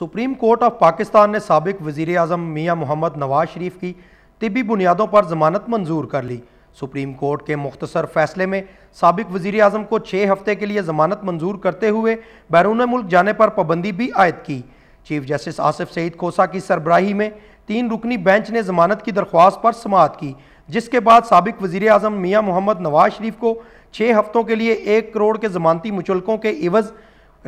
supreme court of Pakistan نے سابق وزیر اعظم میاں محمد نواز شریف کی طبی بنیادوں پر ضمانت منظور کر لی سپریم کورٹ کے مختصر فیصلے میں سابق وزیر اعظم کو چھ ہفتے کے لیے ضمانت منظور کرتے ہوئے بیرون ملک جانے پر پابندی بھی عائد کی چیف جسٹس آصف سعید کھوسا کی سربراہی میں تین رکنی بینچ نے ضمانت کی درخواست پر سماعت کی جس کے بعد سابق وزیر اعظم میاں محمد نواز شریف کو چھ ہفتوں کے لیے ایک کروڑ کے ضمانتی مچلکوں کے عوض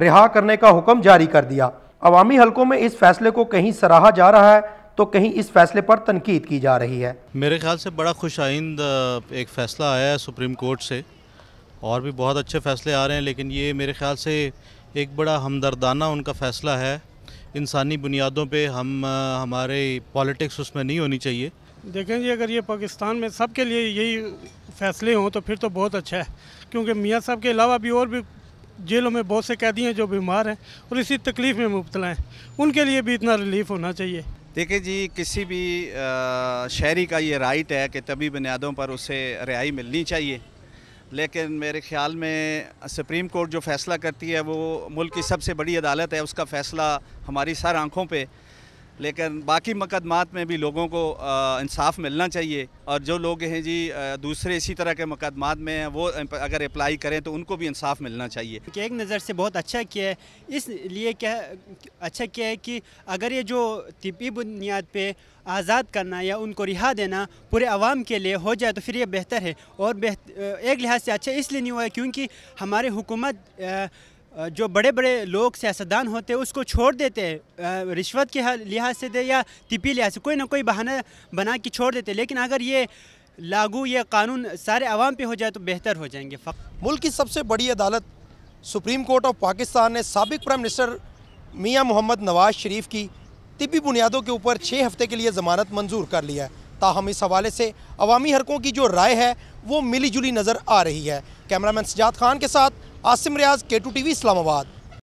رہا کرنے کا حکم جاری کر دیا عوامی حلقوں میں اس فیصلے کو کہیں سراہا جا رہا ہے تو کہیں اس فیصلے پر تنقید کی جا رہی ہے میرے خیال سے بڑا خوش آئند ایک فیصلہ آیا ہے سپریم کورٹ سے اور بھی بہت اچھے فیصلے آ رہے ہیں لیکن یہ میرے خیال سے ایک بڑا ہمدردانہ ان کا فیصلہ ہے انسانی بنیادوں پہ ہم ہمارے پالیٹکس اس میں نہیں ہونی چاہیے دیکھیں جی اگر یہ پاکستان میں سب کے لیے یہی فیصلے ہوں تو پھر تو بہت اچھا ہے کیونکہ میاں صاحب کے علاوہ بھی اور بھی جیلوں میں بہت سے قیدی ہیں جو بیمار ہیں اور اسی تکلیف میں مبتلا ہیں ان کے لیے بھی اتنا ریلیف ہونا چاہیے دیکھیں جی کسی بھی شہری کا یہ رائٹ ہے کہ طبی بنیادوں پر اسے رہائی ملنی چاہیے لیکن میرے خیال میں سپریم کورٹ جو فیصلہ کرتی ہے وہ ملک کی سب سے بڑی عدالت ہے اس کا فیصلہ ہماری سر آنکھوں پہ لیکن باقی مقدمات میں بھی لوگوں کو انصاف ملنا چاہیے اور جو لوگ ہیں جی دوسرے اسی طرح کے مقدمات میں ہیں وہ اگر اپلائی کریں تو ان کو بھی انصاف ملنا چاہیے کہ ایک نظر سے بہت اچھا کیا ہے اس لیے کیا اچھا کیا ہے کہ اگر یہ جو طبی بنیاد پہ آزاد کرنا یا ان کو رہا دینا پورے عوام کے لیے ہو جائے تو پھر یہ بہتر ہے اور بہت ایک لحاظ سے اچھا اس لیے نہیں ہوا ہے کیونکہ ہمارے حکومت جو بڑے بڑے لوگ سیاستدان ہوتے ہیں اس کو چھوڑ دیتے رشوت کے لحاظ سے دے یا طبی لحاظ سے کوئی نہ کوئی بہانہ بنا کے چھوڑ دیتے لیکن اگر یہ لاگو یہ قانون سارے عوام پہ ہو جائے تو بہتر ہو جائیں گے فقط ملک کی سب سے بڑی عدالت سپریم کورٹ آف پاکستان نے سابق پرائم منسٹر میاں محمد نواز شریف کی طبی بنیادوں کے اوپر چھ ہفتے کے لیے ضمانت منظور کر لیا ہے تاہم اس حوالے سے عوامی حرکوں کی جو رائے ہے وہ ملی جلی نظر آ رہی ہے کیمرہ مین سجاد خان کے ساتھ عاصم ریاض کے ٹو ٹی وی اسلام آباد